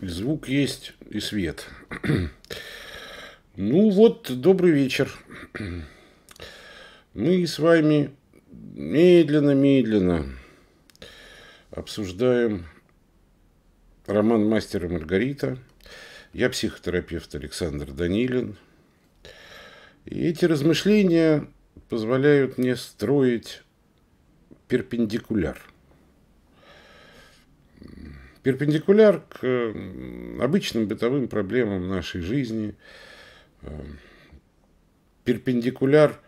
И звук есть, и свет. ну вот, добрый вечер. Мы с вами медленно-медленно обсуждаем роман «Мастера и Маргарита». Я психотерапевт Александр Данилин. И эти размышления позволяют мне строить перпендикуляр – Перпендикуляр к э, обычным бытовым проблемам нашей жизни. Э, перпендикуляр,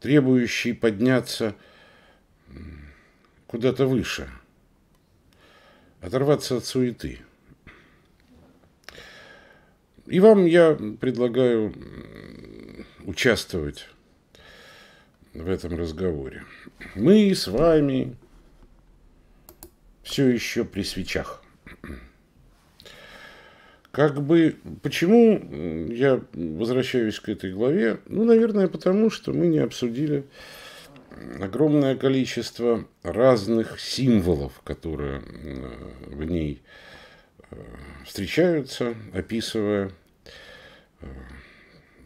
требующий подняться куда-то выше, оторваться от суеты. И вам я предлагаю участвовать в этом разговоре. Мы с вами все еще при свечах. Как бы, почему я возвращаюсь к этой главе? Ну, наверное, потому что мы не обсудили огромное количество разных символов, которые э, в ней э, встречаются, описывая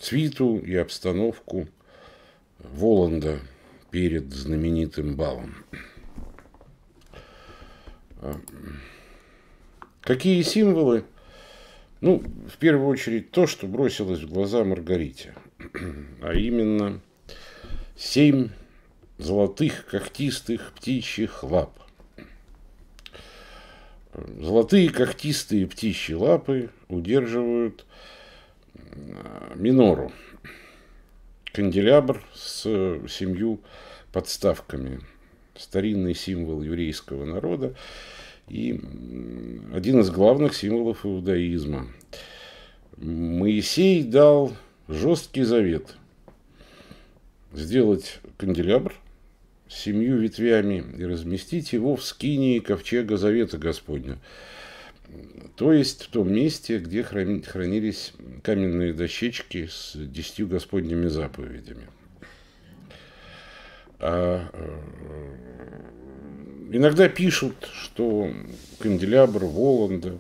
цвиту э, и обстановку Воланда перед знаменитым балом. Какие символы? Ну, в первую очередь, то, что бросилось в глаза Маргарите, а именно семь золотых когтистых птичьих лап. Золотые когтистые птичьи лапы удерживают э, минору, канделябр с семью подставками – старинный символ еврейского народа и один из главных символов иудаизма. Моисей дал жесткий завет сделать канделябр с семью ветвями и разместить его в скинии ковчега завета Господня. То есть в том месте, где хранились каменные дощечки с десятью Господними заповедями. А, э, иногда пишут, что канделябр Воланда,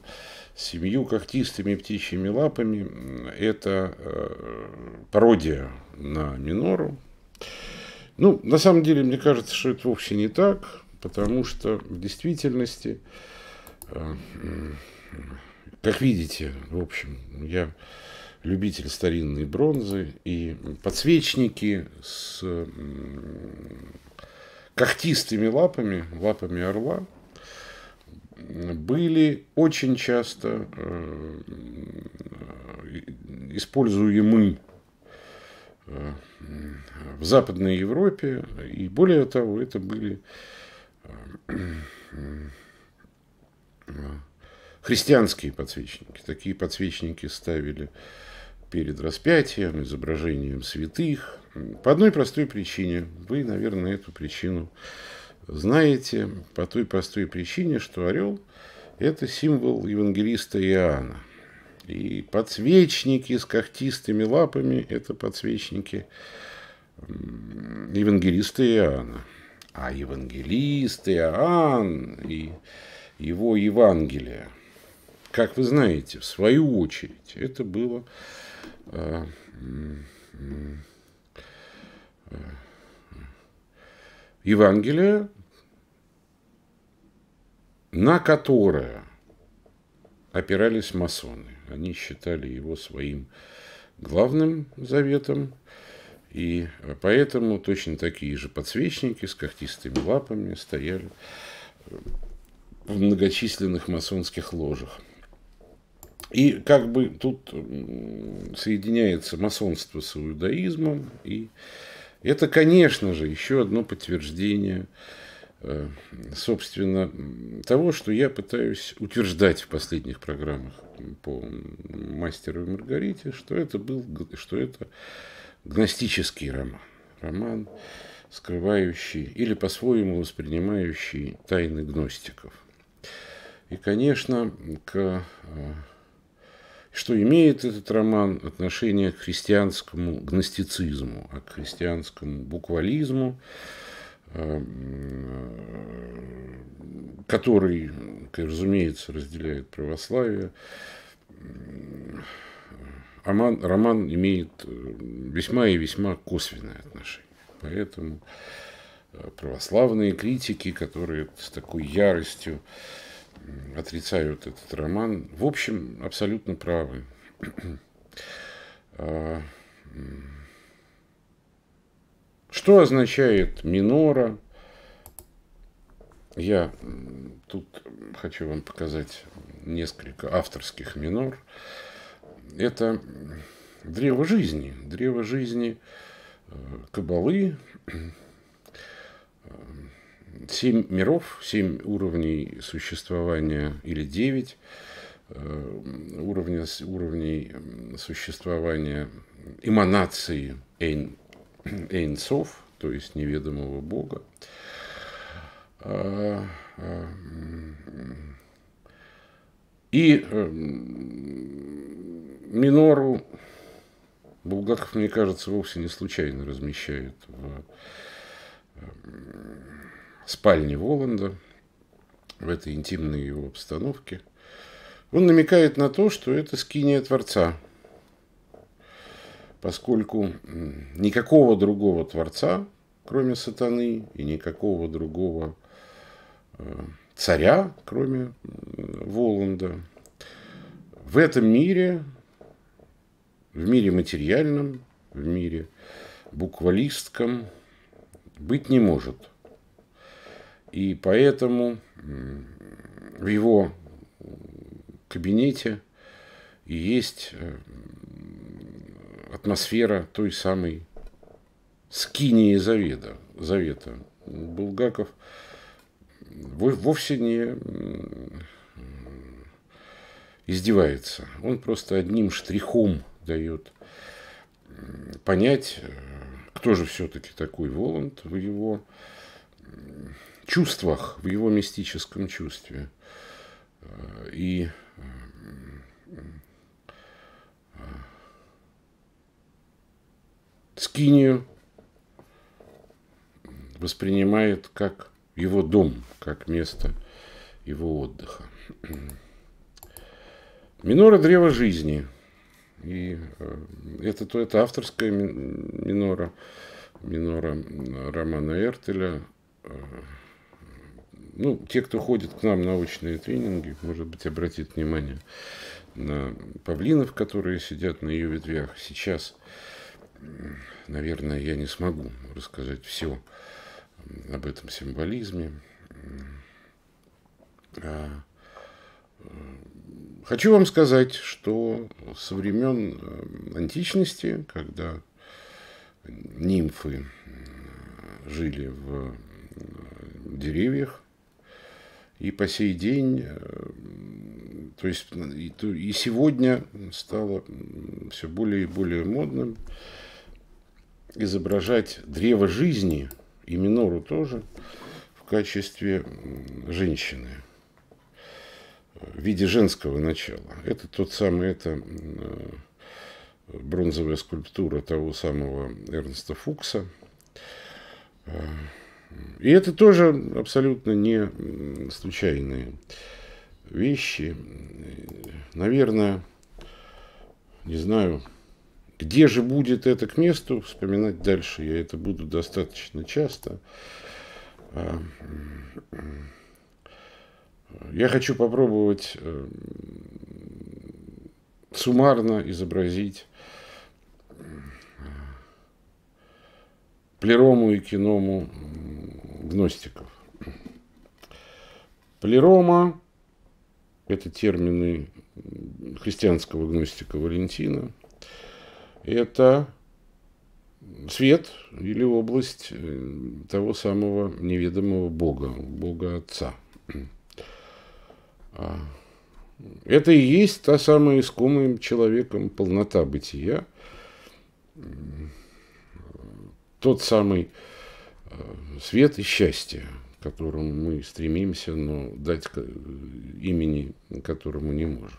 семью когтистыми птичьими лапами, э, это э, пародия на минору. Ну, на самом деле, мне кажется, что это вовсе не так, потому что в действительности, как видите, в общем, я любитель старинной бронзы, и подсвечники с когтистыми лапами, лапами орла, были очень часто э, используемы э, в Западной Европе, и более того, это были э, христианские подсвечники. Такие подсвечники ставили перед распятием, изображением святых. По одной простой причине. Вы, наверное, эту причину знаете. По той простой причине, что орел – это символ евангелиста Иоанна. И подсвечники с когтистыми лапами – это подсвечники евангелиста Иоанна. А евангелист Иоанн и его Евангелие, как вы знаете, в свою очередь, это было Э, э, э, Евангелие, на которое опирались масоны. Они считали его своим главным заветом, и поэтому точно такие же подсвечники с когтистыми лапами стояли в многочисленных масонских ложах. И как бы тут соединяется масонство с иудаизмом. И это, конечно же, еще одно подтверждение э, собственно, того, что я пытаюсь утверждать в последних программах по «Мастеру и Маргарите», что это был, что это гностический роман. Роман, скрывающий или по-своему воспринимающий тайны гностиков. И, конечно, к э, что имеет этот роман отношение к христианскому гностицизму, а к христианскому буквализму, эм, который, разумеется, разделяет православие. Роман, роман имеет э, весьма и весьма косвенное отношение. Поэтому э, православные критики, которые с такой яростью отрицают этот роман, в общем, абсолютно правы. А, что означает минора? Я тут хочу вам показать несколько авторских минор. Это древо жизни, древо жизни э, кабалы, э, семь миров, семь уровней существования или девять э, уровня, уровней существования эманации эйн, эйнцов, то есть неведомого бога. А, а, и эм, минору Булгаков, мне кажется, вовсе не случайно размещает в эм, спальне Воланда, в этой интимной его обстановке, он намекает на то, что это скиния Творца, поскольку никакого другого Творца, кроме сатаны, и никакого другого э, царя, кроме Воланда, в этом мире, в мире материальном, в мире буквалистском, быть не может – и поэтому в его кабинете есть э, атмосфера той самой скинии завета, завета. Булгаков вовсе не издевается. Он просто одним штрихом дает понять, э, кто же все-таки такой Воланд в его чувствах, в его мистическом чувстве. Э, и э, Скинию воспринимает как его дом, как место его отдыха. Минора древа жизни. И э, это, то, это авторская минора, минора Романа Эртеля ну, те, кто ходит к нам на очные тренинги, может быть, обратит внимание на павлинов, которые сидят на ее ветвях. Сейчас, наверное, я не смогу рассказать все об этом символизме. А, э, хочу вам сказать, что со времен э, античности, когда нимфы жили в э, деревьях, и по сей день, э, то есть и, и сегодня стало все более и более модным изображать древо жизни и минору тоже в качестве женщины э, в виде женского начала. Это тот самый, это э, бронзовая скульптура того самого Эрнста Фукса, и это тоже абсолютно не случайные вещи. Наверное, не знаю, где же будет это к месту, вспоминать дальше я это буду достаточно часто. А, я хочу попробовать э, суммарно изобразить плерому и киному гностиков. Плерома – это термины христианского гностика Валентина. Это свет или область э, того самого неведомого Бога, Бога Отца. А, это и есть та самая искомая человеком полнота бытия, тот самый э, свет и счастье, которому мы стремимся, но дать э, имени которому не можем.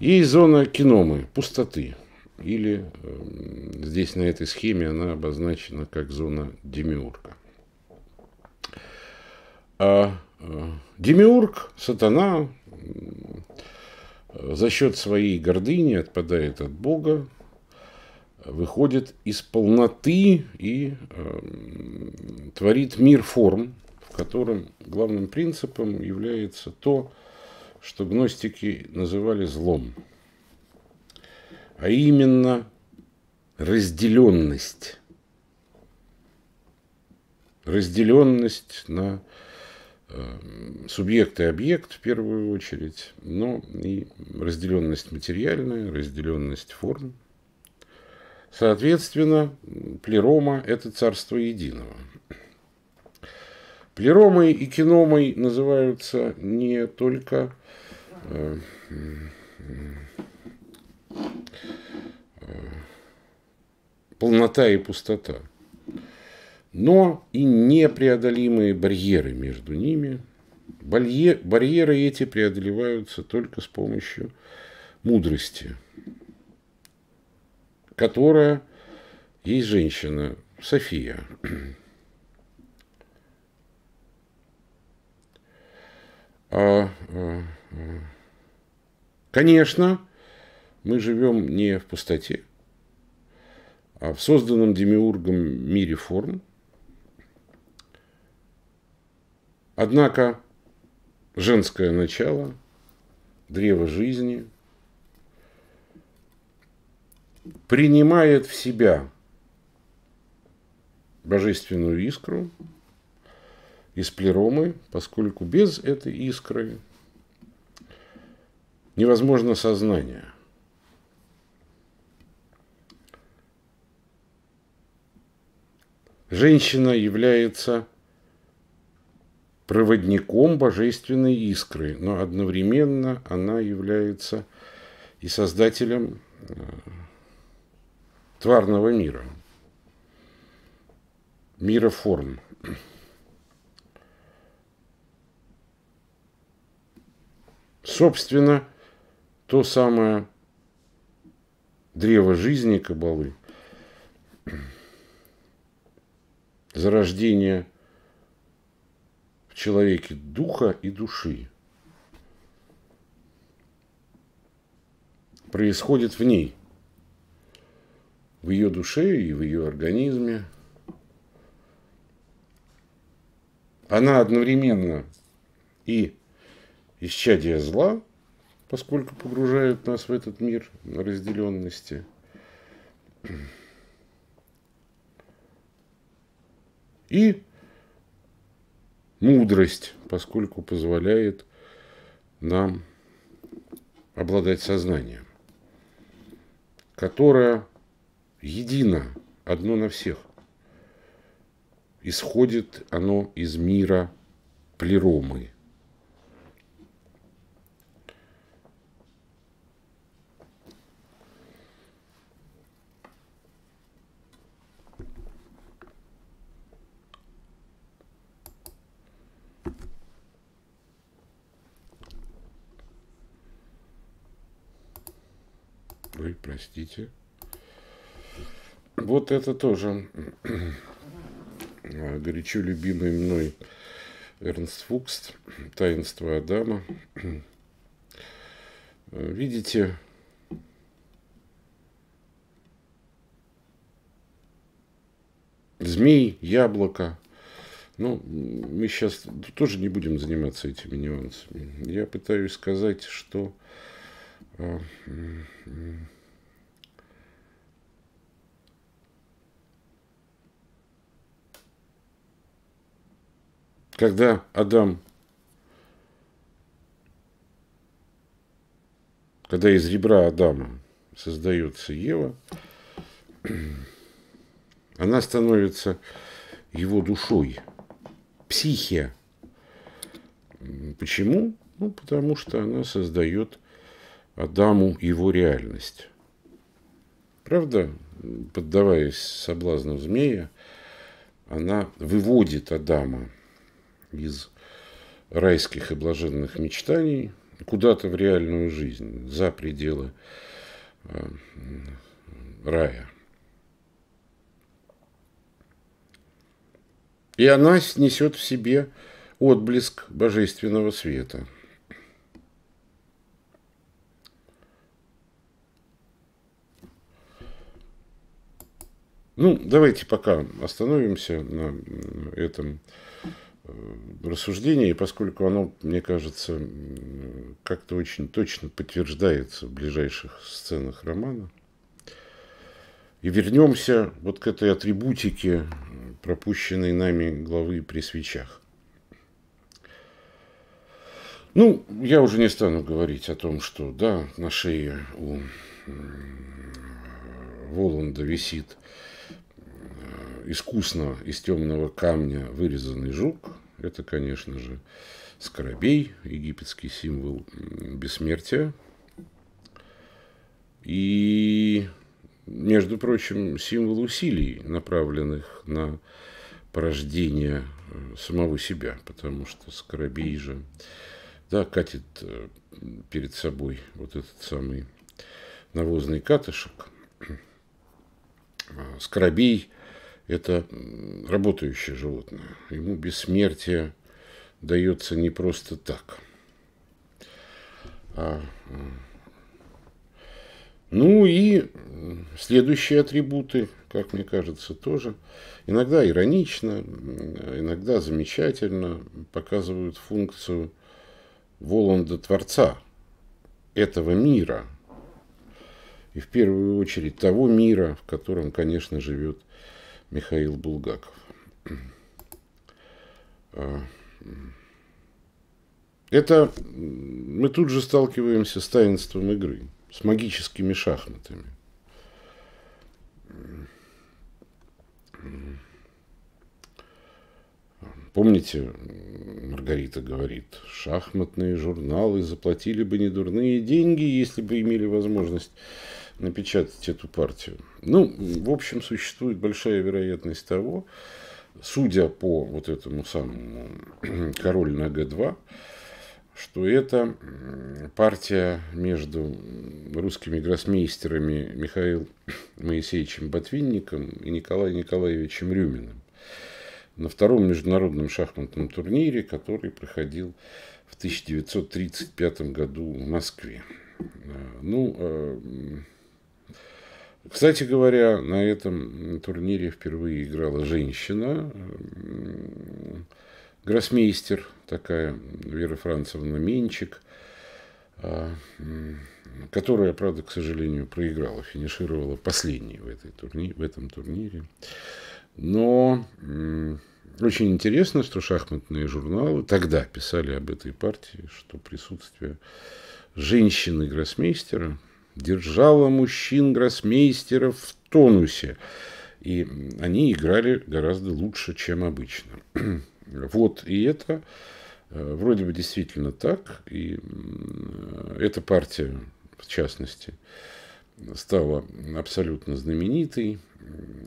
Есть зона киномы, пустоты, или эм, здесь на этой схеме она обозначена как зона демиурга. А э, демиург, сатана, за счет своей гордыни отпадает от Бога, выходит из полноты и э, творит мир форм, в котором главным принципом является то, что гностики называли злом, а именно разделенность. Разделенность на эм, субъект и объект в первую очередь, но и разделенность материальная, разделенность форм – Соответственно, плерома – это царство единого. Плеромой и киномой называются не только э, э, полнота и пустота, но и непреодолимые барьеры между ними. Барьеры эти преодолеваются только с помощью мудрости – которая есть женщина, София. А, а, а. Конечно, мы живем не в пустоте, а в созданном демиургом мире форм. Однако женское начало, древо жизни – принимает в себя божественную искру из плеромы, поскольку без этой искры невозможно сознание. Женщина является проводником божественной искры, но одновременно она является и создателем э, тварного мира, мира форм. Собственно, то самое древо жизни Кабалы, зарождение в человеке духа и души, происходит в ней – в ее душе и в ее организме. Она одновременно и исчадие зла, поскольку погружает нас в этот мир разделенности, и мудрость, поскольку позволяет нам обладать сознанием, которое едино, одно на всех. Исходит оно из мира плеромы. Ой, простите. Вот это тоже э, горячо любимый мной Эрнст Фукст «Таинство Адама». Э, видите, змей, яблоко. Ну, мы сейчас тоже не будем заниматься этими нюансами. Я пытаюсь сказать, что э, Когда Адам, когда из ребра Адама создается Ева, она становится его душой, психия. Почему? Ну, потому что она создает Адаму его реальность. Правда, поддаваясь соблазну змея, она выводит Адама из райских и блаженных мечтаний куда-то в реальную жизнь, за пределы э, рая. И она снесет в себе отблеск божественного света. Ну, давайте пока остановимся на этом Э, рассуждение, поскольку оно, мне кажется, как-то очень точно подтверждается в ближайших сценах романа. И вернемся вот к этой атрибутике, пропущенной нами главы при свечах. Ну, я уже не стану говорить о том, что, да, на шее у Воланда висит искусно из темного камня вырезанный жук. Это, конечно же, скоробей, египетский символ бессмертия. И, между прочим, символ усилий, направленных на порождение э, самого себя, потому что скоробей же да, катит э, перед собой вот этот самый навозный катышек. А, скоробей это работающее животное. Ему бессмертие дается не просто так. А... Ну и следующие атрибуты, как мне кажется, тоже иногда иронично, иногда замечательно показывают функцию Воланда-творца этого мира. И в первую очередь того мира, в котором, конечно, живет Михаил Булгаков. А, Это мы тут же сталкиваемся с таинством игры, с магическими шахматами. Помните, Маргарита говорит, шахматные журналы заплатили бы недурные деньги, если бы имели возможность напечатать эту партию. Ну, в общем, существует большая вероятность того, судя по вот этому самому «Король на Г2», что это партия между русскими гроссмейстерами Михаил Моисеевичем Ботвинником и Николаем Николаевичем Рюминым на втором международном шахматном турнире, который проходил в 1935 году в Москве. А, ну, а, кстати говоря, на этом турнире впервые играла женщина, гроссмейстер такая, Вера Францевна Менчик, а, которая, правда, к сожалению, проиграла, финишировала последней в, этой турни... в этом турнире. Но очень интересно, что шахматные журналы тогда писали об этой партии, что присутствие женщины-гроссмейстера – держала мужчин-гроссмейстеров в тонусе, и они играли гораздо лучше, чем обычно. вот и это э, вроде бы действительно так, и эта партия, в частности, стала абсолютно знаменитой.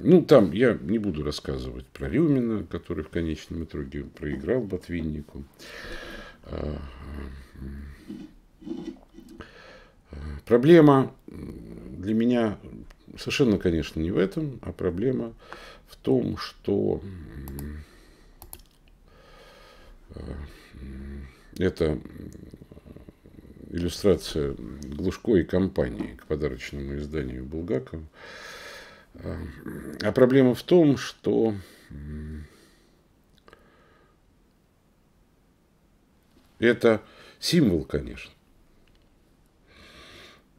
Ну, там я не буду рассказывать про Рюмина, который в конечном итоге проиграл Ботвиннику. А, Э, проблема для меня совершенно, конечно, не в этом, а проблема в том, что э, это иллюстрация Глушко и компании к подарочному изданию Булгакова. Э, а проблема в том, что это символ, конечно.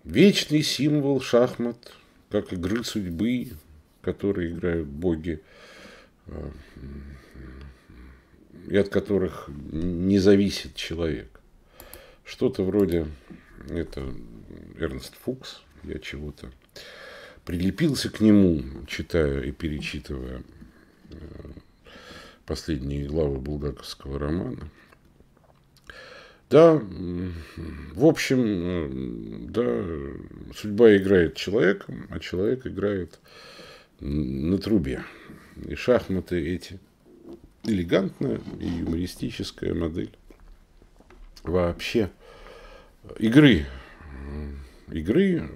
Вечный символ шахмат, как игры судьбы, которые играют боги, э, и от которых не зависит человек. Что-то вроде, это Эрнст Фукс, я чего-то прилепился к нему, читая и перечитывая э, последние главы булгаковского романа. Да, в общем, да, судьба играет человеком, а человек играет на трубе. И шахматы эти элегантная и юмористическая модель вообще игры. Игры,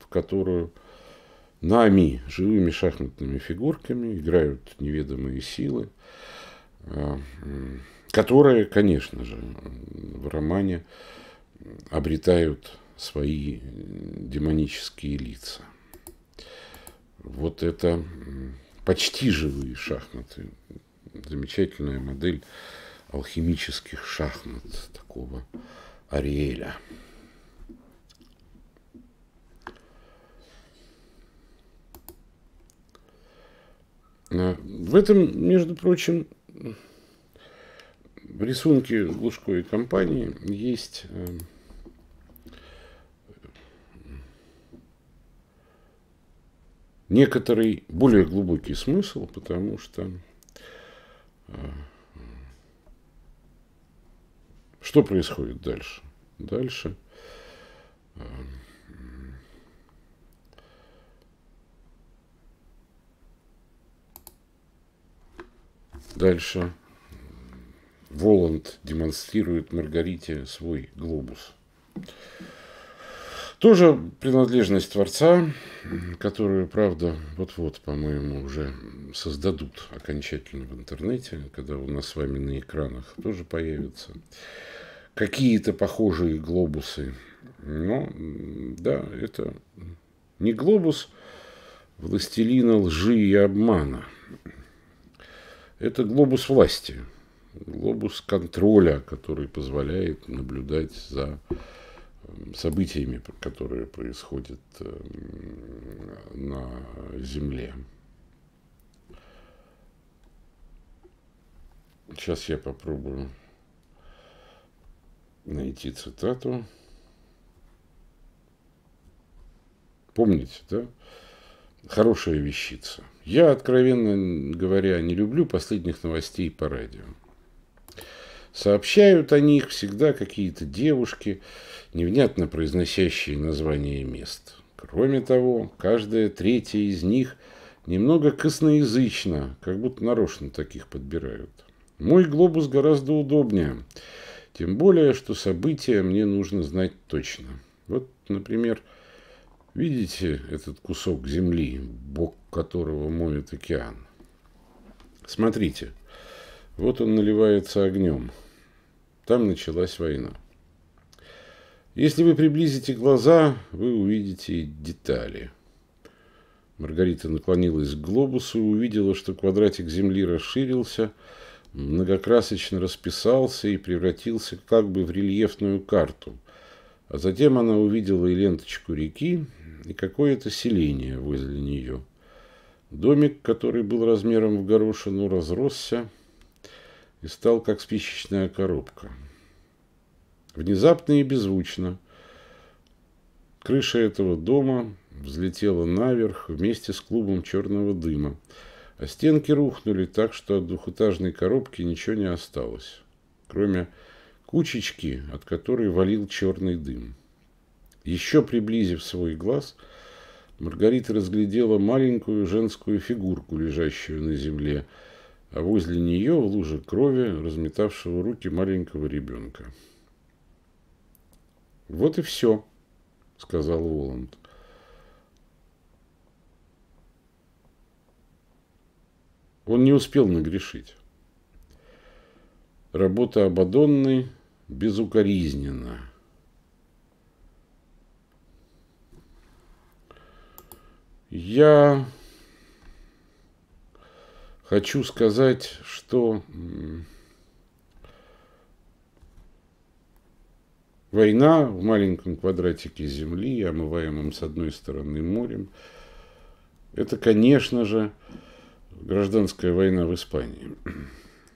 в которую нами, живыми шахматными фигурками, играют неведомые силы а, которые, конечно же, в романе обретают свои демонические лица. Вот это почти живые шахматы. Замечательная модель алхимических шахмат такого Ариэля. А, в этом, между прочим, в рисунке Глушко и компании есть э, некоторый более глубокий смысл, потому что э, что происходит дальше? Дальше э, дальше Воланд демонстрирует Маргарите свой глобус. Тоже принадлежность Творца, которую, правда, вот-вот, по-моему, уже создадут окончательно в интернете, когда у нас с вами на экранах тоже появятся какие-то похожие глобусы. Но, да, это не глобус властелина лжи и обмана. Это глобус власти – глобус контроля, который позволяет наблюдать за эм, событиями, которые происходят эм, на Земле. Сейчас я попробую найти цитату. Помните, да? Хорошая вещица. Я, откровенно говоря, не люблю последних новостей по радио. Сообщают о них всегда какие-то девушки, невнятно произносящие названия мест. Кроме того, каждая третья из них немного косноязычна, как будто нарочно таких подбирают. Мой глобус гораздо удобнее, тем более, что события мне нужно знать точно. Вот, например, видите этот кусок земли, бок которого моет океан? Смотрите, вот он наливается огнем. Там началась война. Если вы приблизите глаза, вы увидите детали. Маргарита наклонилась к глобусу и увидела, что квадратик земли расширился, многокрасочно расписался и превратился как бы в рельефную карту. А затем она увидела и ленточку реки, и какое-то селение возле нее. Домик, который был размером в горошину, разросся, и стал как спичечная коробка. Внезапно и беззвучно крыша этого дома взлетела наверх вместе с клубом черного дыма, а стенки рухнули так, что от двухэтажной коробки ничего не осталось, кроме кучечки, от которой валил черный дым. Еще приблизив свой глаз, Маргарита разглядела маленькую женскую фигурку, лежащую на земле, а возле нее в луже крови, разметавшего руки маленького ребенка. «Вот и все», — сказал Воланд. Он не успел нагрешить. Работа Абадонны безукоризненна. Я Хочу сказать, что война в маленьком квадратике земли, омываемом с одной стороны морем, это, конечно же, гражданская война в Испании,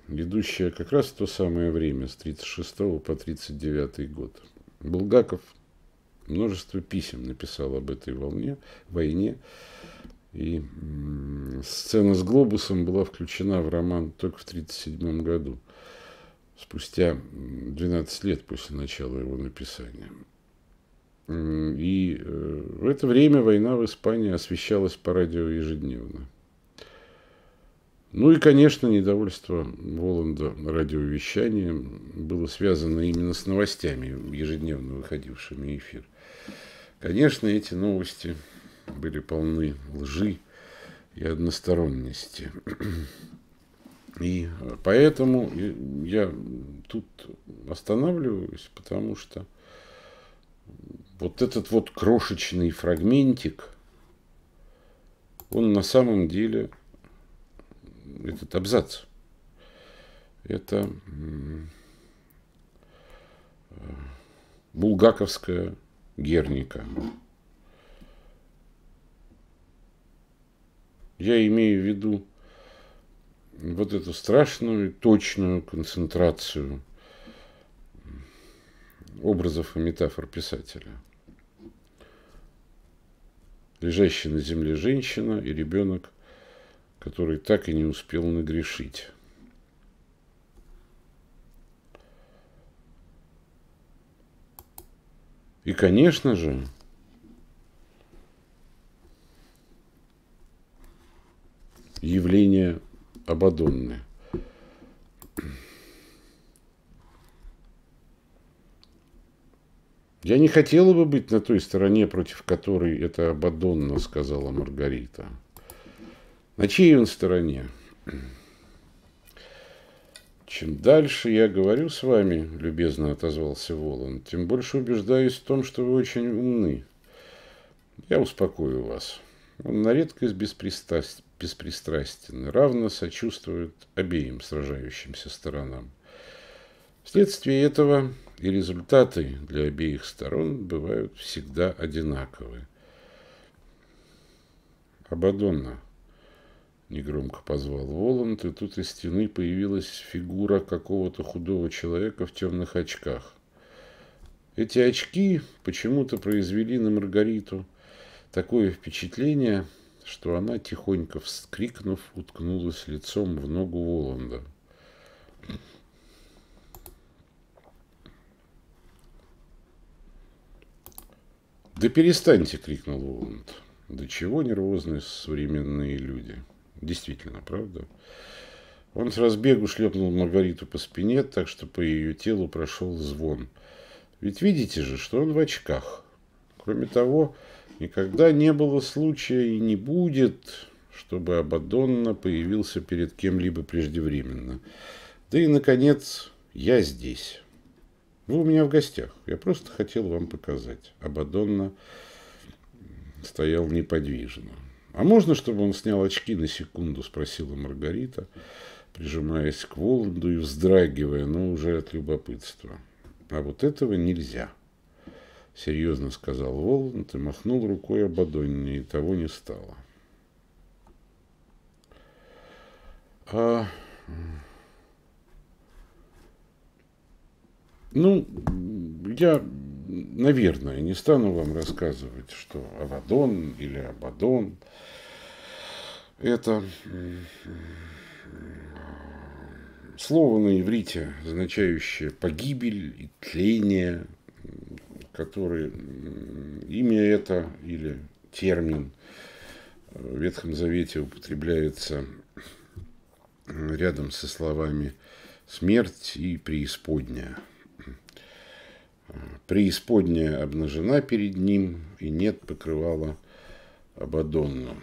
ведущая как раз в то самое время, с 36 по 39 год. Булгаков множество писем написал об этой волне, войне, войне и сцена с глобусом была включена в роман только в 1937 году, спустя 12 лет после начала его написания. И э, в это время война в Испании освещалась по радио ежедневно. Ну и, конечно, недовольство Воланда радиовещанием было связано именно с новостями, ежедневно выходившими в эфир. Конечно, эти новости были полны лжи и односторонности. И поэтому я тут останавливаюсь, потому что вот этот вот крошечный фрагментик, он на самом деле, этот абзац, это э, булгаковская герника. Я имею в виду вот эту страшную точную концентрацию образов и метафор писателя. Лежащая на земле женщина и ребенок, который так и не успел нагрешить. И, конечно же, явление Абадонны. Я не хотела бы быть на той стороне, против которой это Абадонна, сказала Маргарита. На чьей он стороне? Чем дальше я говорю с вами, любезно отозвался Волан, тем больше убеждаюсь в том, что вы очень умны. Я успокою вас. Он на редкость беспристрастен, беспристрастен и равно сочувствует обеим сражающимся сторонам. Вследствие этого и результаты для обеих сторон бывают всегда одинаковы. «Абадонна!» — негромко позвал Воланд, и тут из стены появилась фигура какого-то худого человека в темных очках. Эти очки почему-то произвели на Маргариту такое впечатление, что она, тихонько вскрикнув, уткнулась лицом в ногу Воланда. «Да перестаньте!» — крикнул Воланд. Да чего нервозные современные люди?» «Действительно, правда?» Он с разбегу шлепнул Маргариту по спине, так что по ее телу прошел звон. «Ведь видите же, что он в очках. Кроме того, Никогда не было случая и не будет, чтобы Абадонна появился перед кем-либо преждевременно. Да и, наконец, я здесь. Вы у меня в гостях. Я просто хотел вам показать. Абадонна стоял неподвижно. «А можно, чтобы он снял очки на секунду?» – спросила Маргарита, прижимаясь к Воланду и вздрагивая, но уже от любопытства. «А вот этого нельзя». — серьезно сказал Воланд и махнул рукой об Адонне, и того не стало. А... Ну, я, наверное, не стану вам рассказывать, что Авадон или Абадон – это слово на иврите, означающее погибель и тление, которые имя это или термин э, в Ветхом Завете употребляется рядом со словами смерть и преисподняя. Э, преисподняя обнажена перед ним, и нет покрывала Абадонну.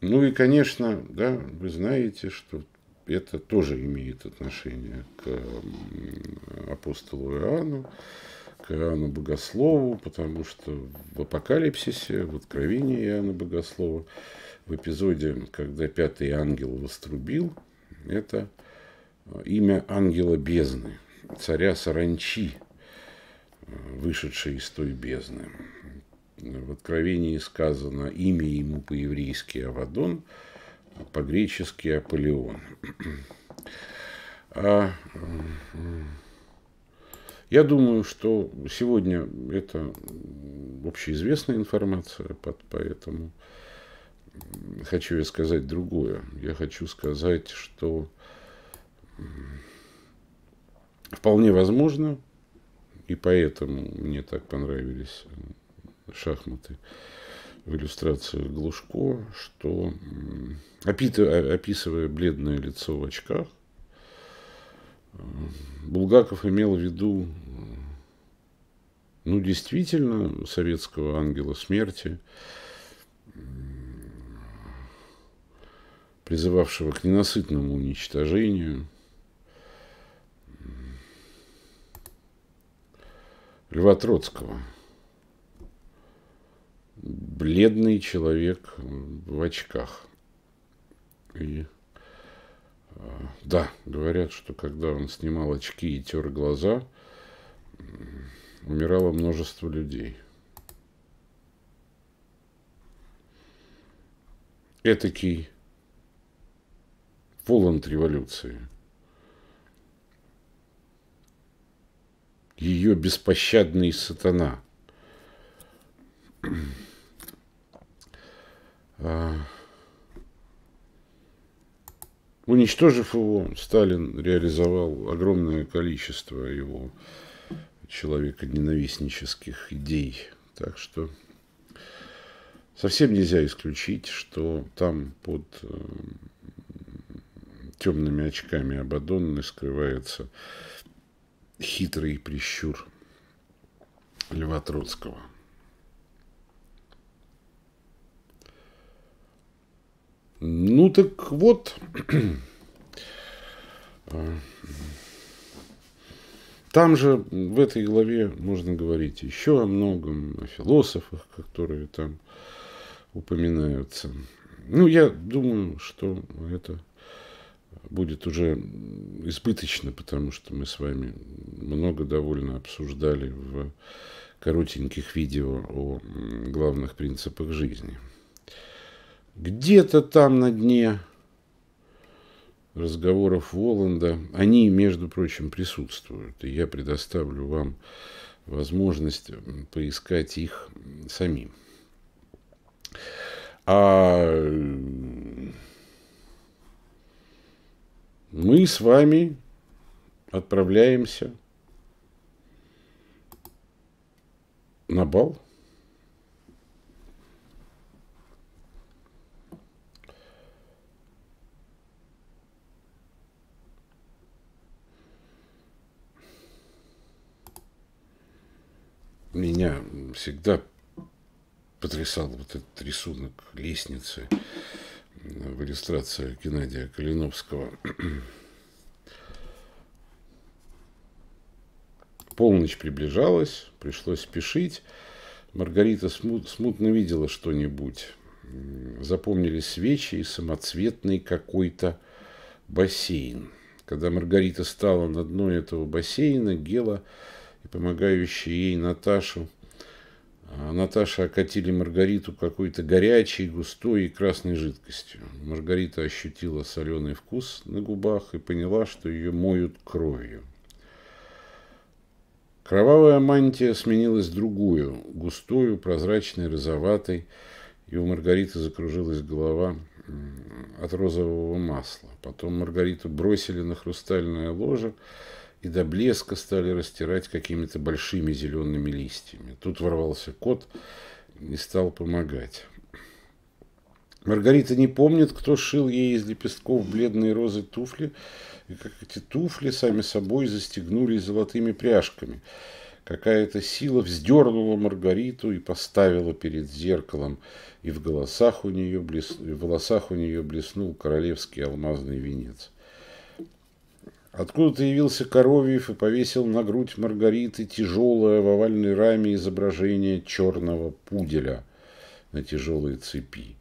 Ну и, конечно, да, вы знаете, что это тоже имеет отношение к апостолу Иоанну, к Иоанну Богослову, потому что в Апокалипсисе, в Откровении Иоанна Богослова, в эпизоде, когда пятый ангел вострубил, это э, имя ангела бездны, царя Саранчи, э, вышедшей из той бездны. В Откровении сказано имя ему по-еврейски Авадон – по-гречески Аполеон. А, я думаю, что сегодня это общеизвестная информация, поэтому хочу я сказать другое. Я хочу сказать, что вполне возможно, и поэтому мне так понравились шахматы, в иллюстрациях Глушко, что, описывая бледное лицо в очках, э, Булгаков имел в виду, ну, действительно, советского ангела смерти, призывавшего к ненасытному уничтожению, Льва Троцкого – бледный человек в очках. И э, да, говорят, что когда он снимал очки и тер глаза, умирало множество людей. Этакий Воланд революции. Ее беспощадный сатана – а, уничтожив его, Сталин реализовал огромное количество его человеконенавистнических идей. Так что совсем нельзя исключить, что там под э, темными очками Абадонны скрывается хитрый прищур Льва Троцкого. Ну так вот. Там же в этой главе можно говорить еще о многом, о философах, которые там упоминаются. Ну, я думаю, что это будет уже избыточно, потому что мы с вами много довольно обсуждали в коротеньких видео о главных принципах жизни. Где-то там на дне разговоров Воланда, они, между прочим, присутствуют, и я предоставлю вам возможность поискать их самим. А мы с вами отправляемся на бал. меня всегда потрясал вот этот рисунок лестницы в иллюстрациях Геннадия Калиновского. Полночь приближалась, пришлось спешить. Маргарита смутно видела что-нибудь. Запомнили свечи и самоцветный какой-то бассейн. Когда Маргарита стала на дно этого бассейна, Гела и помогающие ей Наташу. А Наташа окатили Маргариту какой-то горячей, густой и красной жидкостью. Маргарита ощутила соленый вкус на губах и поняла, что ее моют кровью. Кровавая мантия сменилась другую, густую, прозрачной, розоватой, и у Маргариты закружилась голова от розового масла. Потом Маргариту бросили на хрустальное ложе, и до блеска стали растирать какими-то большими зелеными листьями. Тут ворвался кот и стал помогать. Маргарита не помнит, кто шил ей из лепестков бледные розы туфли, и как эти туфли сами собой застегнулись золотыми пряжками. Какая-то сила вздернула Маргариту и поставила перед зеркалом, и в, голосах у нее блес... в волосах у нее блеснул королевский алмазный венец. Откуда-то явился Коровьев и повесил на грудь Маргариты тяжелое в овальной раме изображение черного пуделя на тяжелой цепи.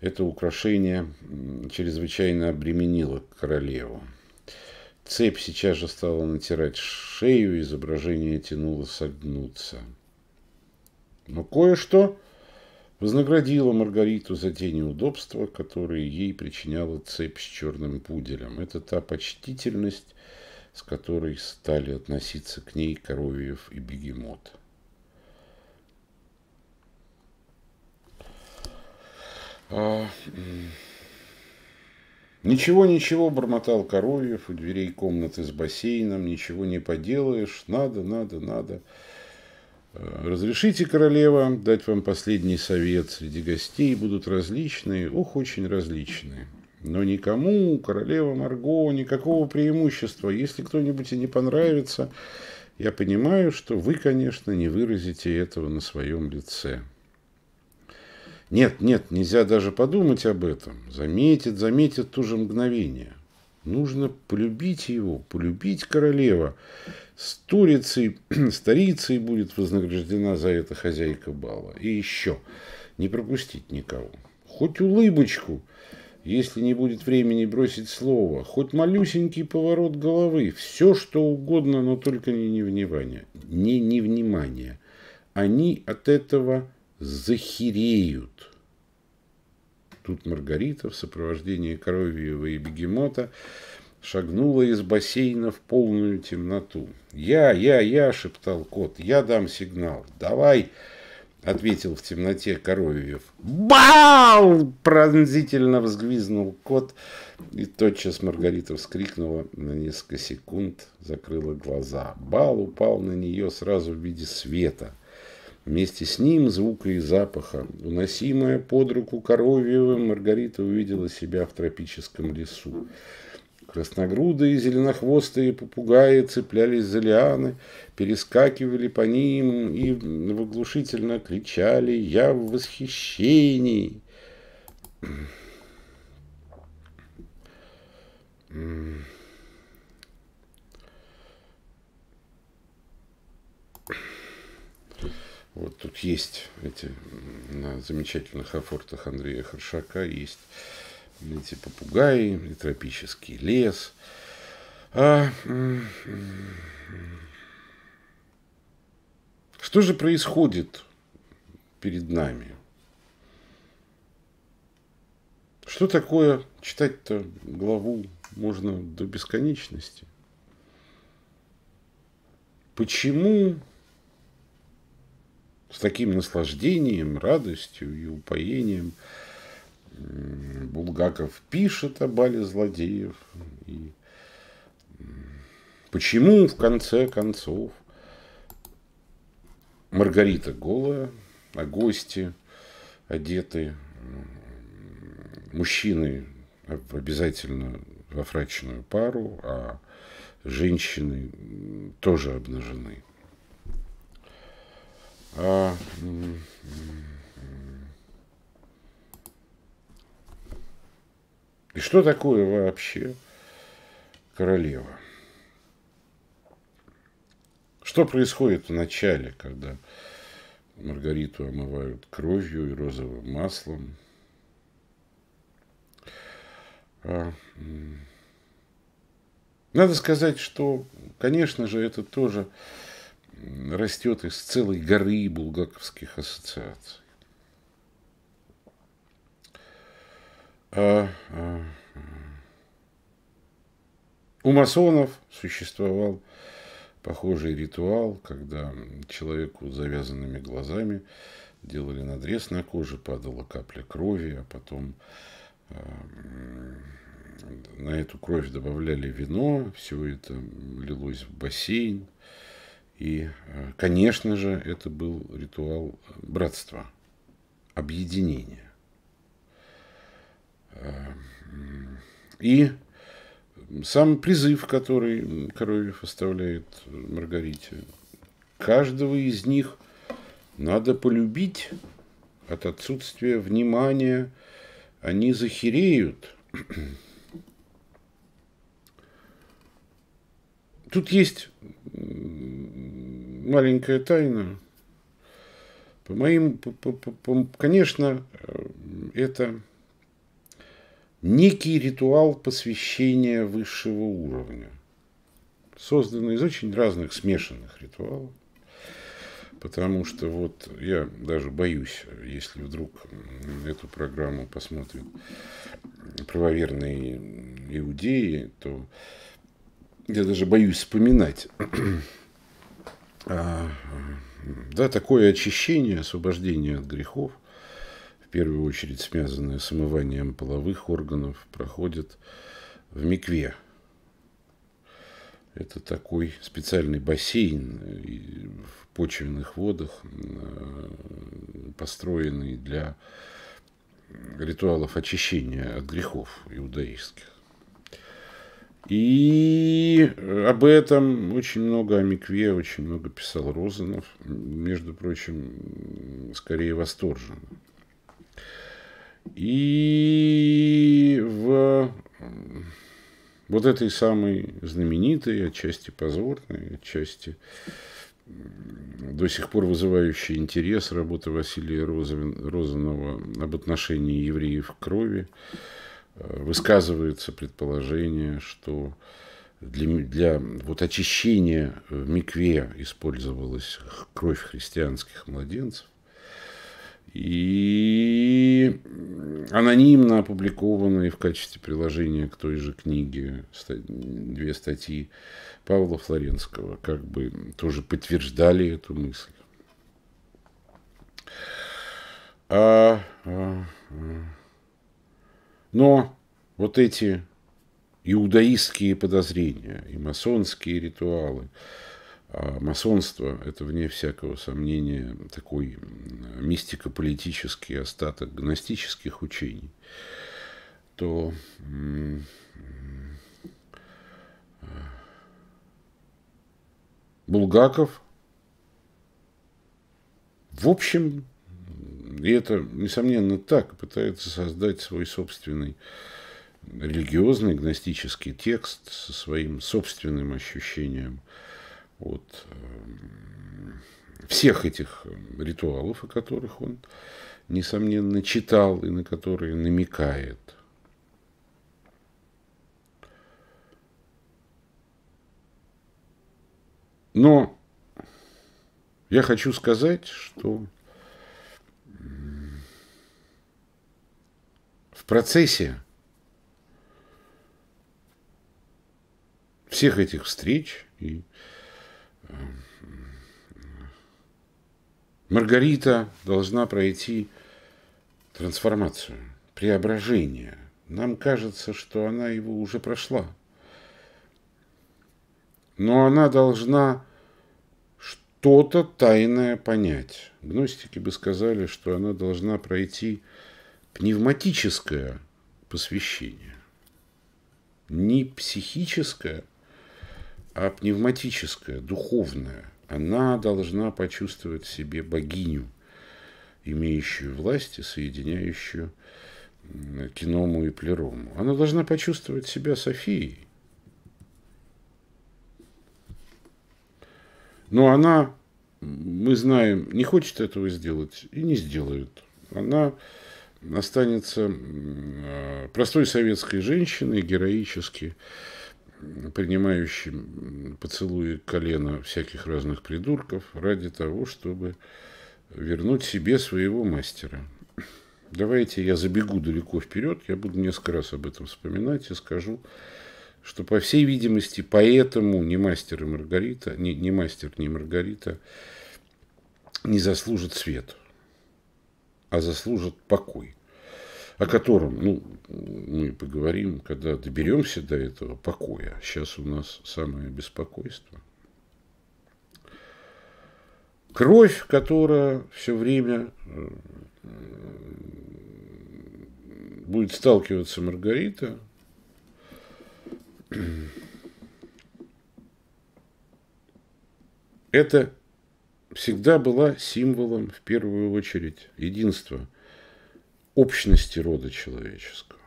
Это украшение чрезвычайно обременило королеву. Цепь сейчас же стала натирать шею, изображение тянуло согнуться. Но ну, кое-что вознаградила Маргариту за те неудобства, которые ей причиняла цепь с черным пуделем. Это та почтительность, с которой стали относиться к ней Коровьев и Бегемот. «Ничего-ничего», а, — бормотал Коровьев у дверей комнаты с бассейном, — «ничего не поделаешь, надо, надо, надо». Э, разрешите, королева, дать вам последний совет. Среди гостей будут различные, ух, очень различные. Но никому, королева Марго, никакого преимущества. Если кто-нибудь и не понравится, я понимаю, что вы, конечно, не выразите этого на своем лице. Нет, нет, нельзя даже подумать об этом. Заметит, заметит ту же мгновение. Нужно полюбить его, полюбить королева с турицей, с тарицей будет вознаграждена за это хозяйка бала. И еще, не пропустить никого. Хоть улыбочку, если не будет времени бросить слово, хоть малюсенький поворот головы, все что угодно, но только не невнимание. Не невнимание. Они от этого захереют. Тут Маргарита в сопровождении коровьего и Бегемота шагнула из бассейна в полную темноту. «Я, я, я!» — шептал кот. «Я дам сигнал. Давай!» — ответил в темноте Коровьев. «Бау!» — пронзительно взгвизнул кот. И тотчас Маргарита вскрикнула на несколько секунд, закрыла глаза. Бал упал на нее сразу в виде света. Вместе с ним звука и запаха. Уносимая под руку Коровьевым, Маргарита увидела себя в тропическом лесу. Красногрудые зеленохвостые попугаи цеплялись за лианы, перескакивали по ним и выглушительно кричали «Я в восхищении!» Вот тут есть эти на замечательных афортах Андрея Харшака есть эти типа попугаи, и тропический лес. А... Что же происходит перед нами? Что такое читать-то главу можно до бесконечности? Почему с таким наслаждением, радостью и упоением – Булгаков пишет о бале злодеев. И почему, в конце концов, Маргарита голая, а гости одеты, мужчины обязательно во фрачную пару, а женщины тоже обнажены. А, И что такое вообще королева? Что происходит в начале, когда Маргариту омывают кровью и розовым маслом? А, надо сказать, что, конечно же, это тоже растет из целой горы булгаковских ассоциаций. А, а, у масонов существовал похожий ритуал, когда человеку с завязанными глазами делали надрез на коже, падала капля крови, а потом эм, на эту кровь добавляли вино, все это лилось в бассейн. И, э, конечно же, это был ритуал братства, объединения. И сам призыв, который Коровьев оставляет Маргарите. Каждого из них надо полюбить от отсутствия внимания. Они захереют. Тут есть маленькая тайна. По моим, по, по, по, конечно, э, это некий ритуал посвящения высшего уровня, созданный из очень разных смешанных ритуалов. Потому что вот я даже боюсь, если вдруг эту программу посмотрят правоверные иудеи, то я даже боюсь вспоминать а, да, такое очищение, освобождение от грехов – первую очередь связанные с омыванием половых органов, проходят в Микве. Это такой специальный бассейн э, в почвенных водах, э, построенный для ритуалов очищения от грехов иудаистских. И об этом очень много о Микве, очень много писал Розанов. Между прочим, скорее восторженно. И в вот этой самой знаменитой, отчасти позорной, отчасти до сих пор вызывающей интерес работы Василия Розанова об отношении евреев к крови, э, высказывается предположение, что для, для вот очищения в э, Микве использовалась кровь христианских младенцев и анонимно опубликованные в качестве приложения к той же книге две статьи Павла Флоренского как бы тоже подтверждали эту мысль. А, а, а. Но вот эти иудаистские подозрения и масонские ритуалы, а масонство – это, вне всякого сомнения, такой мистико-политический остаток гностических учений, то э, Булгаков, в общем, и это, несомненно, так, пытается создать свой собственный религиозный гностический текст со своим собственным ощущением – вот эм, всех этих эм, ритуалов, о которых он, несомненно, читал и на которые намекает. Но я хочу сказать, что в процессе всех этих встреч и Маргарита должна пройти трансформацию, преображение. Нам кажется, что она его уже прошла. Но она должна что-то тайное понять. Гностики бы сказали, что она должна пройти пневматическое посвящение. Не психическое – а пневматическая, духовная. Она должна почувствовать в себе богиню, имеющую власть и соединяющую киному и плерому. Она должна почувствовать себя Софией. Но она, мы знаем, не хочет этого сделать и не сделает. Она останется а, простой советской женщиной, героически принимающим поцелуи колена всяких разных придурков ради того, чтобы вернуть себе своего мастера. Давайте я забегу далеко вперед, я буду несколько раз об этом вспоминать и скажу, что, по всей видимости, поэтому ни мастер и Маргарита, ни, ни мастер, ни Маргарита не заслужат свет, а заслужат покой о котором ну, мы поговорим, когда доберемся до этого покоя. Сейчас у нас самое беспокойство. Кровь, которая все время э, будет сталкиваться Маргарита, это всегда была символом, в первую очередь, единства – общности рода человеческого.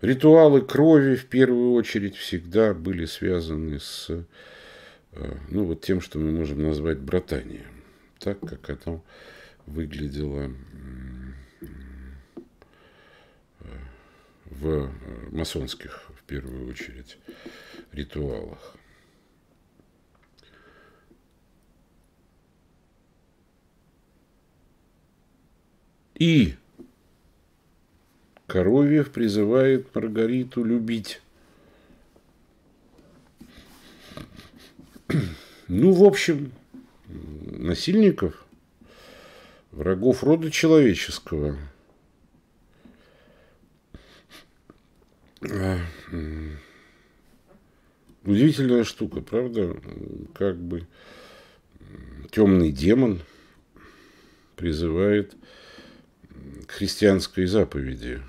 Ритуалы крови в первую очередь всегда были связаны с э, ну, вот тем, что мы можем назвать братанием, так как это выглядело э, в э, масонских, в первую очередь, ритуалах. И Коровьев призывает Маргариту любить. Ну, в общем, насильников, врагов рода человеческого. Удивительная штука, правда? Как бы темный демон призывает христианской заповеди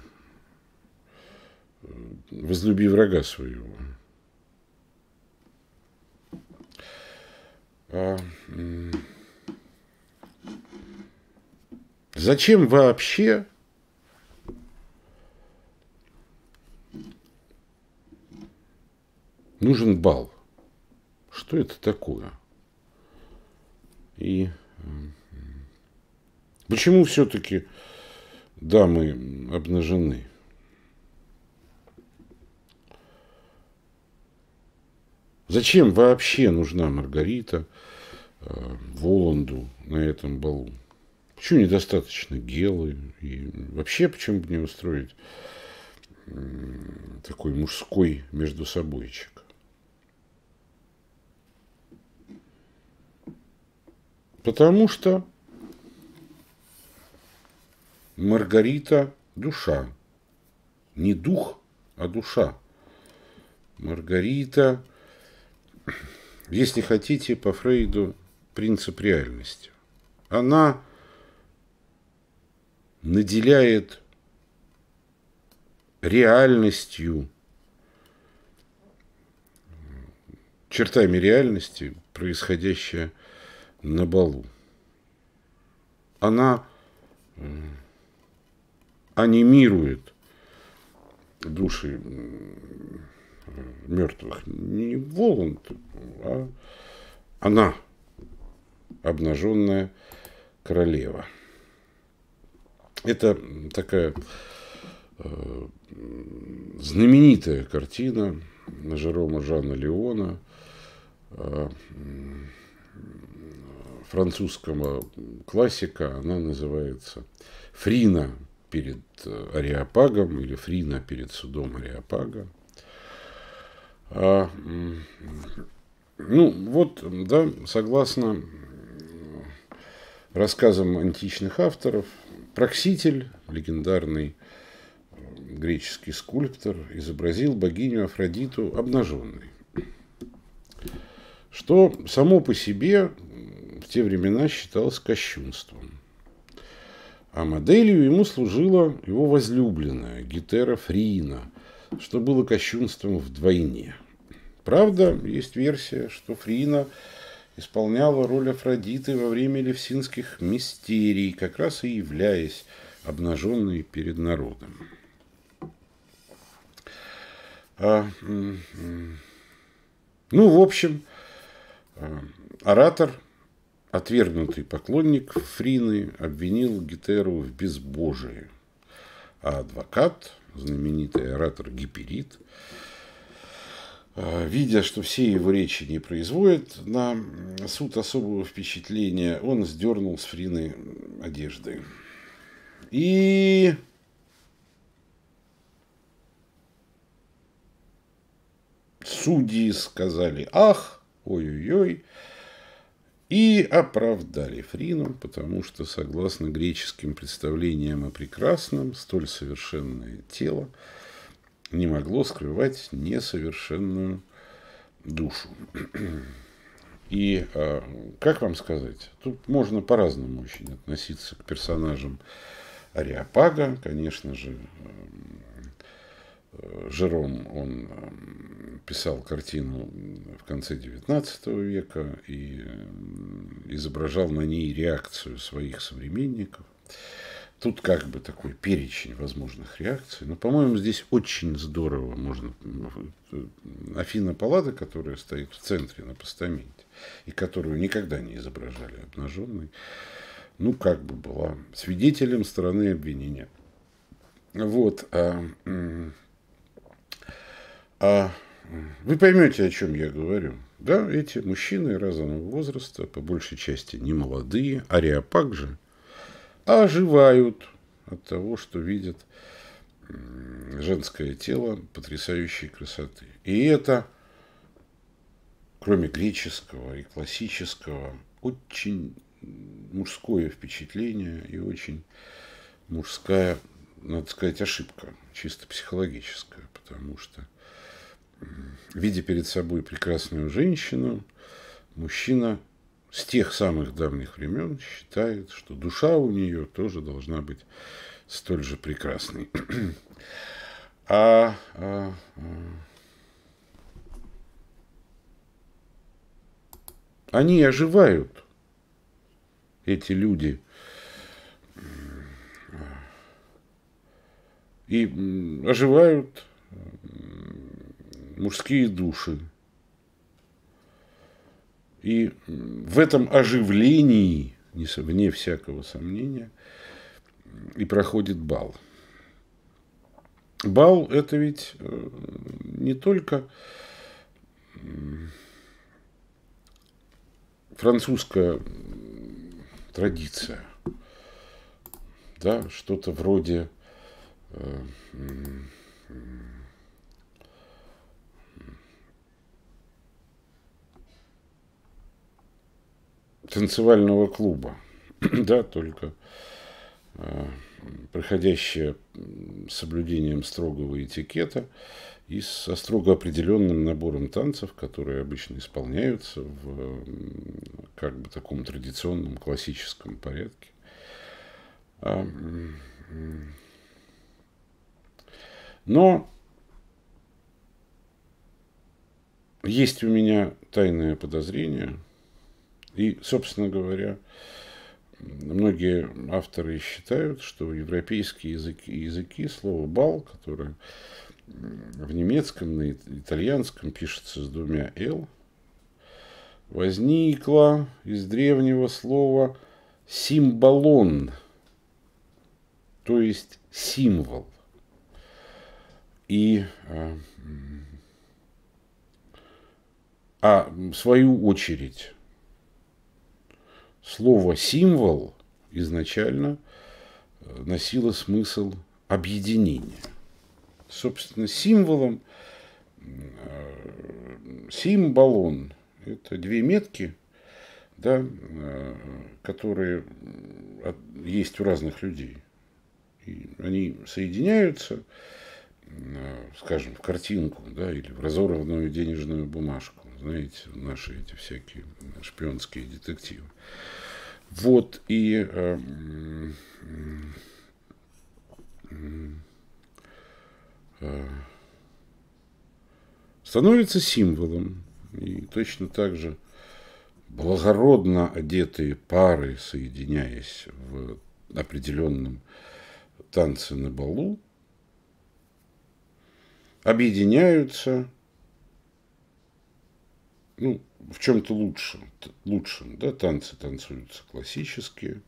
«Возлюби врага своего». А, зачем вообще нужен бал? Что это такое? И почему все-таки да, мы обнажены. Зачем вообще нужна Маргарита э, Воланду на этом балу? Почему недостаточно Гелы? И вообще, почему бы не устроить э, такой мужской междусобойчик? Потому что Маргарита – душа. Не дух, а душа. Маргарита, если хотите, по Фрейду принцип реальности. Она наделяет реальностью, чертами реальности, происходящее на балу. Она анимирует души мертвых. Не Воланд, а она, обнаженная королева. Это такая э, знаменитая картина Жерома Жана Леона, э, французского классика, она называется «Фрина», перед э, Ариапагом или Фрина перед судом Ариапага. А, ну, вот, да, согласно рассказам античных авторов, Прокситель, легендарный э, греческий скульптор, изобразил богиню Афродиту обнаженной. Что само по себе в те времена считалось кощунством. А моделью ему служила его возлюбленная Гетера Фрина, что было кощунством вдвойне. Правда, есть версия, что Фрина исполняла роль Афродиты во время левсинских мистерий, как раз и являясь обнаженной перед народом. А, ну, в общем, а, оратор – Отвергнутый поклонник Фрины обвинил Гетеру в безбожии, а адвокат, знаменитый оратор Гиперит, а, видя, что все его речи не производят на суд особого впечатления, он сдернул с Фрины одежды. И судьи сказали «Ах, ой-ой-ой», и оправдали Фрину, потому что, согласно греческим представлениям о прекрасном, столь совершенное тело не могло скрывать несовершенную душу. И а, как вам сказать, тут можно по-разному очень относиться к персонажам Ариапага, конечно же, Жером, он эм, писал картину в конце XIX века и изображал на ней реакцию своих современников. Тут как бы такой перечень возможных реакций. Но, по-моему, здесь очень здорово можно... Э, Афина Палада, которая стоит в центре на постаменте, и которую никогда не изображали обнаженной, ну, как бы была свидетелем стороны обвинения. Вот. А, а вы поймете, о чем я говорю. Да, эти мужчины разного возраста, по большей части не молодые, ариапак же, оживают от того, что видят женское тело потрясающей красоты. И это, кроме греческого и классического, очень мужское впечатление и очень мужская, надо сказать, ошибка, чисто психологическая, потому что видя перед собой прекрасную женщину, мужчина с тех самых давних времен считает, что душа у нее тоже должна быть столь же прекрасной. А, а, а они оживают, эти люди. И оживают мужские души. И в этом оживлении, вне всякого сомнения, и проходит бал. Бал – это ведь э, не только французская традиция, да, что-то вроде э, танцевального клуба, да, только э, проходящая соблюдением строгого этикета и со строго определенным набором танцев, которые обычно исполняются в как бы таком традиционном классическом порядке. А, Но есть у меня тайное подозрение – и, собственно говоря, многие авторы считают, что европейские языки, языки слово «бал», которое в немецком, на итальянском пишется с двумя «л», возникло из древнего слова «символон», то есть символ. И а, а в свою очередь Слово «символ» изначально э, носило смысл объединения. Собственно, символом, э, символон – это две метки, да, э, которые есть у разных людей. И они соединяются, скажем, в картинку да, или в разорванную денежную бумажку знаете, наши эти всякие шпионские детективы. Вот, и эм, э, становится символом. И точно так же благородно одетые пары, соединяясь в определенном танце на балу, объединяются – ну, в чем-то лучшем, лучшем, да, танцы танцуются классические,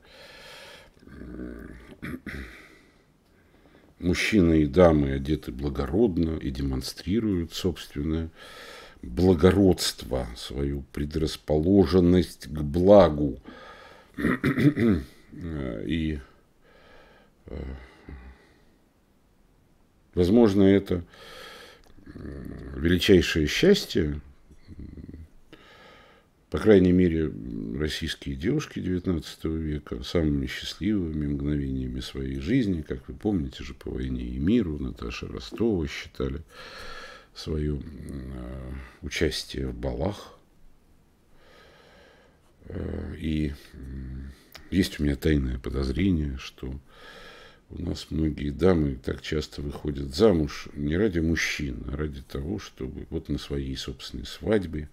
мужчины и дамы одеты благородно и демонстрируют собственное благородство, свою предрасположенность к благу. Э, и, э, возможно, это величайшее счастье по крайней мере, российские девушки XIX века самыми счастливыми мгновениями своей жизни, как вы помните же по войне и миру, Наташа Ростова считали свое э, участие в балах. Э, и э, есть у меня тайное подозрение, что у нас многие дамы так часто выходят замуж не ради мужчин, а ради того, чтобы вот на своей собственной свадьбе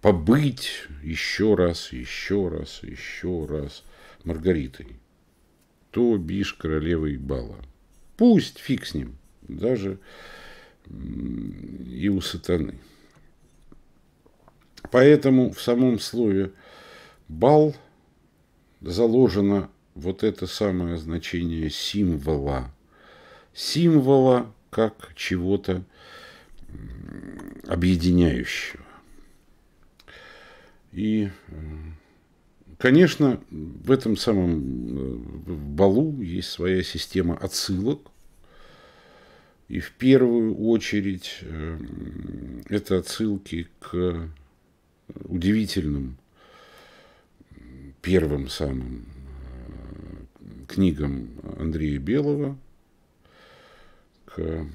побыть еще раз, еще раз, еще раз Маргаритой, то бишь королевой бала. Пусть фиг с ним, даже и у сатаны. Поэтому в самом слове «бал» заложено вот это самое значение символа. Символа как чего-то объединяющего. И, конечно, в этом самом э, в балу есть своя система отсылок. И в первую очередь э, это отсылки к удивительным первым самым э, книгам Андрея Белого, к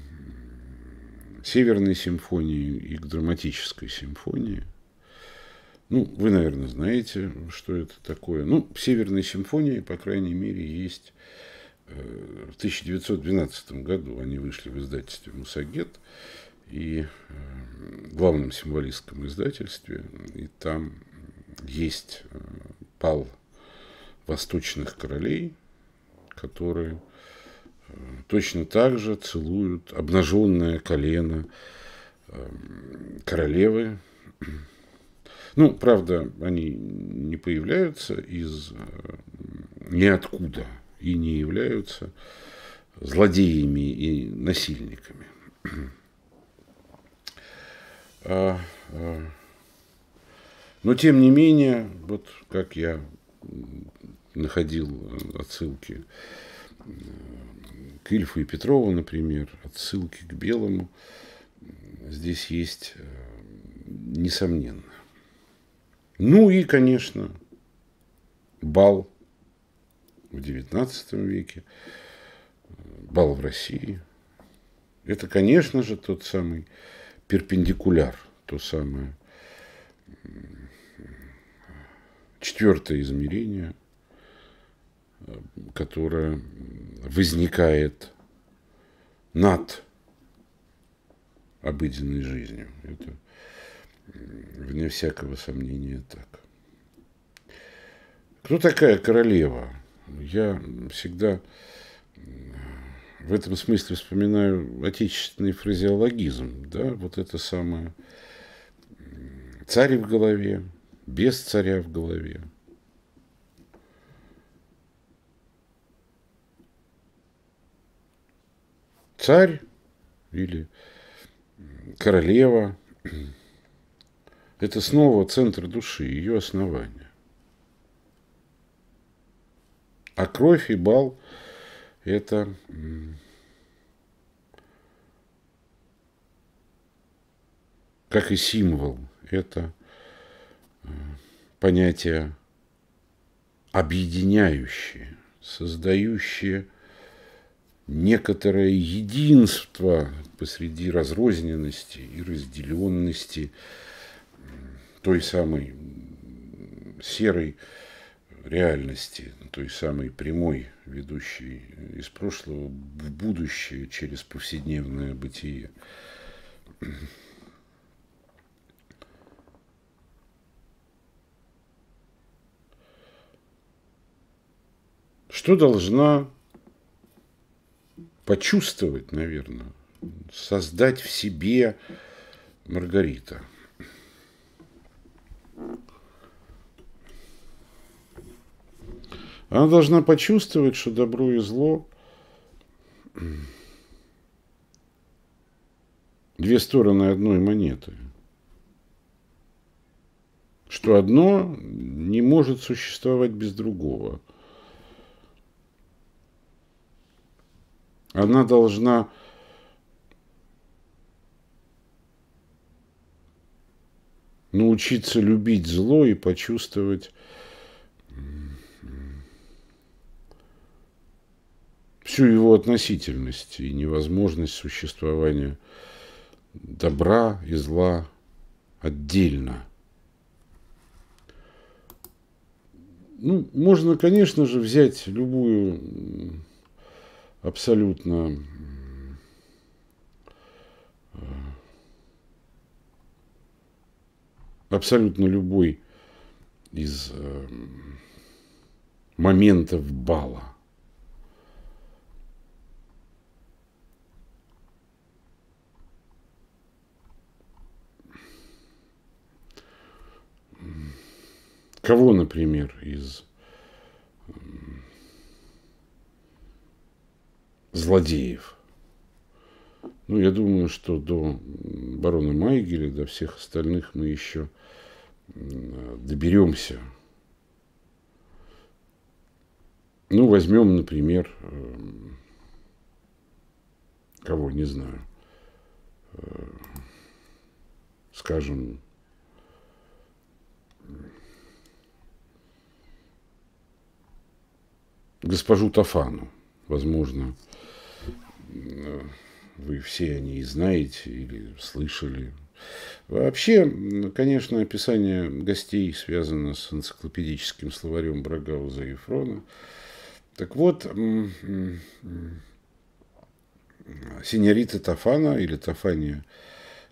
Северной симфонии и к драматической симфонии – ну, вы, наверное, знаете, что это такое. Ну, в Северной симфонии, по крайней мере, есть э, в 1912 году они вышли в издательстве «Мусагет», и э, главном символистском издательстве, и там есть э, пал восточных королей, которые точно так же целуют обнаженное колено королевы, ну, правда, они не появляются из э, ниоткуда и не являются злодеями и насильниками. А, а. Но, тем не менее, вот как я находил отсылки э, к Ильфу и Петрову, например, отсылки к Белому, здесь есть э, несомненно. Ну и, конечно, бал в XIX веке, бал в России. Это, конечно же, тот самый перпендикуляр, то самое четвертое измерение, которое возникает над обыденной жизнью. Это вне всякого сомнения так. Кто такая королева? Я всегда в этом смысле вспоминаю отечественный фразеологизм, да, вот это самое царь в голове, без царя в голове. Царь или королева – это снова центр души, ее основание. А кровь и бал – это как и символ, это э, понятие объединяющее, создающее некоторое единство посреди разрозненности и разделенности, той самой серой реальности, той самой прямой, ведущей из прошлого в будущее через повседневное бытие. Что должна почувствовать, наверное, создать в себе Маргарита – она должна почувствовать, что добро и зло две стороны одной монеты. Что одно не может существовать без другого. Она должна научиться любить зло и почувствовать всю его относительность и невозможность существования добра и зла отдельно. Ну, можно, конечно же, взять любую абсолютно э, абсолютно любой из э, моментов бала. Кого, например, из э, злодеев? Ну, я думаю, что до барона Майгеля, до всех остальных мы еще доберемся. Ну, возьмем, например, эм, кого, не знаю, э, скажем, госпожу Тафану, возможно, э, вы все о ней знаете или слышали. Вообще, конечно, описание гостей связано с энциклопедическим словарем Брагауза и Ефрона. Так вот, синьорита Тафана или Тафания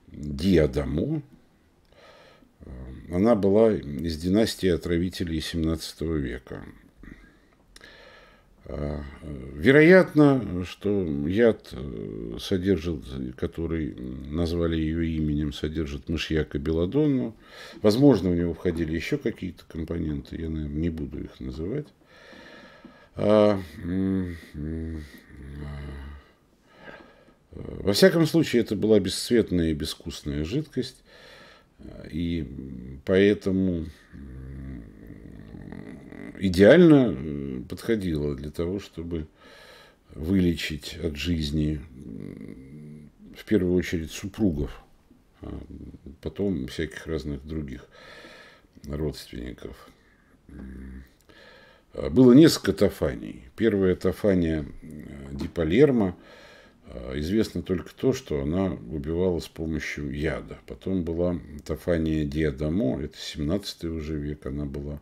Диадамо, э, она была из династии отравителей XVII века. Вероятно, что яд э, содержит, который назвали ее именем, содержит мышьяк и белодонну. Возможно, в него входили еще какие-то компоненты, я, наверное, не буду их называть. А, э, во всяком случае, это была бесцветная и безвкусная жидкость, э, и поэтому идеально подходило для того, чтобы вылечить от жизни в первую очередь супругов, а потом всяких разных других родственников. А было несколько тафаний. Первая тафания э, Дипалерма а, известно только то, что она убивала с помощью яда. Потом была тафания Диадамо, это 17 уже век, она была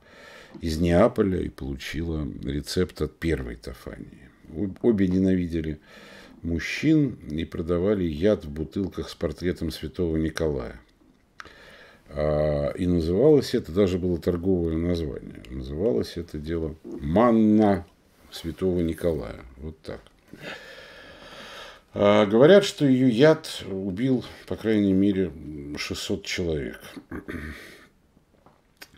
из Неаполя и получила рецепт от первой Тафании. Обе ненавидели мужчин и продавали яд в бутылках с портретом святого Николая. А, и называлось это, даже было торговое название, называлось это дело «Манна святого Николая». Вот так. А, говорят, что ее яд убил, по крайней мере, 600 человек.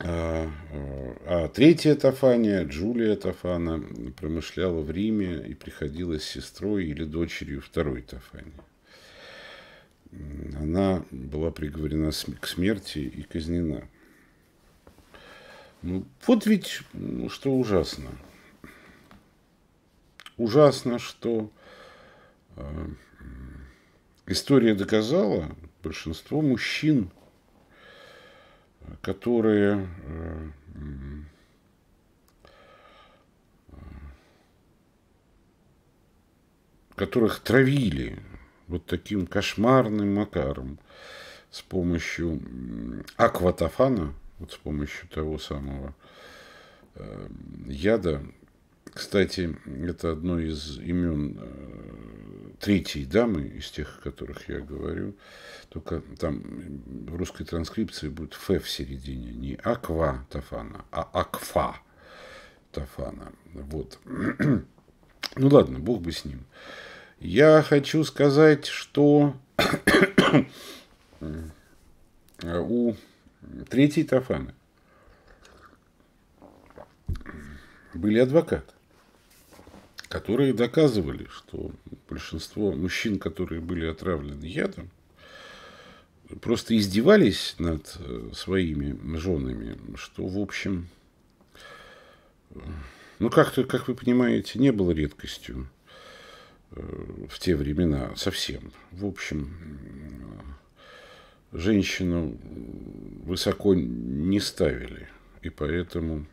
А, а, а, третья Тафания, Джулия Тафана, промышляла в Риме и приходила с сестрой или дочерью второй Тафании. Она была приговорена к смерти и казнена. Ну, вот ведь ну, что ужасно. Ужасно, что а, история доказала большинство мужчин – которые э, которых травили вот таким кошмарным макаром с помощью акватофана, вот с помощью того самого э, яда. Кстати, это одно из имен э, третьей дамы из тех, о которых я говорю, только там в русской транскрипции будет «ф» в середине, не «аква» Тафана, а «акфа» Тафана. Вот. ну ладно, бог бы с ним. Я хочу сказать, что у третьей Тафаны были адвокаты которые доказывали, что большинство мужчин, которые были отравлены ядом, просто издевались над э, своими женами, что, в общем, э, ну, как-то, как вы понимаете, не было редкостью э, в те времена совсем. В общем, женщину высоко не ставили, и поэтому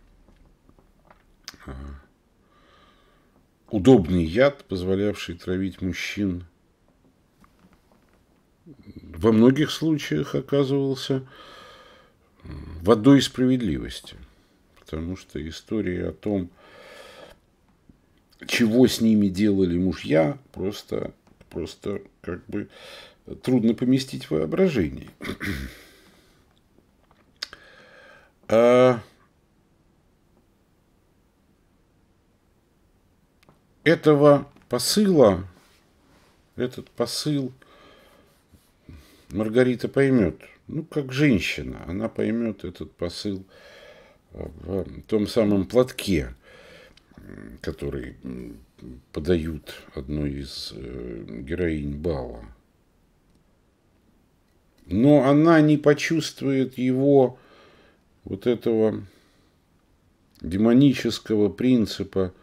удобный яд, позволявший травить мужчин, во многих случаях оказывался водой справедливости. Потому что истории о том, чего с ними делали мужья, просто, просто как бы э, трудно поместить в воображении. А этого посыла, этот посыл Маргарита поймет. Ну, как женщина, она поймет этот посыл э, в том самом платке, который подают одной из э, героинь Бала. Но она не почувствует его вот этого демонического принципа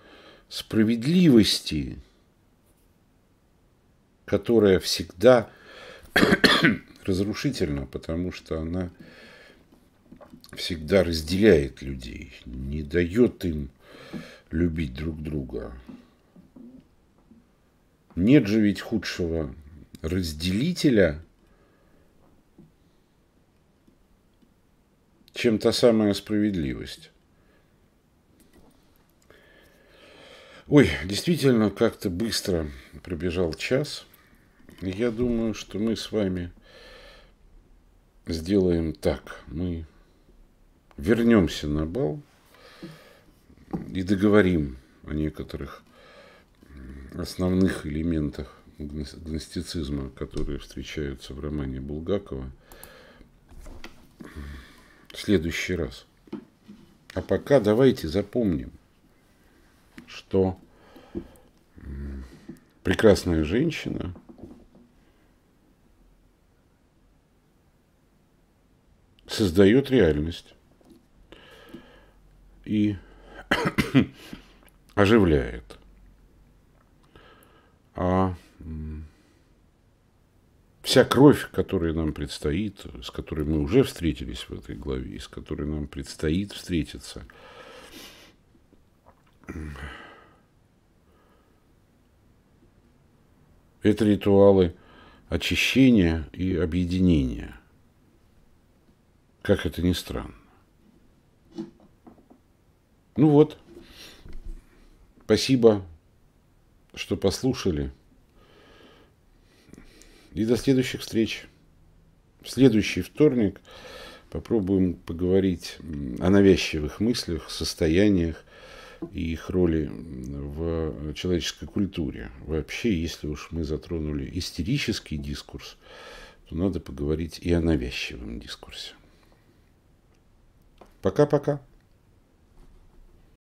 справедливости, которая всегда разрушительна, потому что она всегда разделяет людей, не дает им любить друг друга. Нет же ведь худшего разделителя, чем та самая справедливость. Ой, действительно, как-то быстро пробежал час. Я думаю, что мы с вами сделаем так. Мы вернемся на бал и договорим о некоторых основных элементах гностицизма, которые встречаются в романе Булгакова, в следующий раз. А пока давайте запомним, что прекрасная женщина создает реальность и оживляет. А вся кровь, которая нам предстоит, с которой мы уже встретились в этой главе, с которой нам предстоит встретиться – это ритуалы очищения и объединения. Как это ни странно. Ну вот. Спасибо, что послушали. И до следующих встреч. В следующий вторник попробуем поговорить о навязчивых мыслях, состояниях, и их роли в человеческой культуре. Вообще, если уж мы затронули истерический дискурс, то надо поговорить и о навязчивом дискурсе. Пока-пока.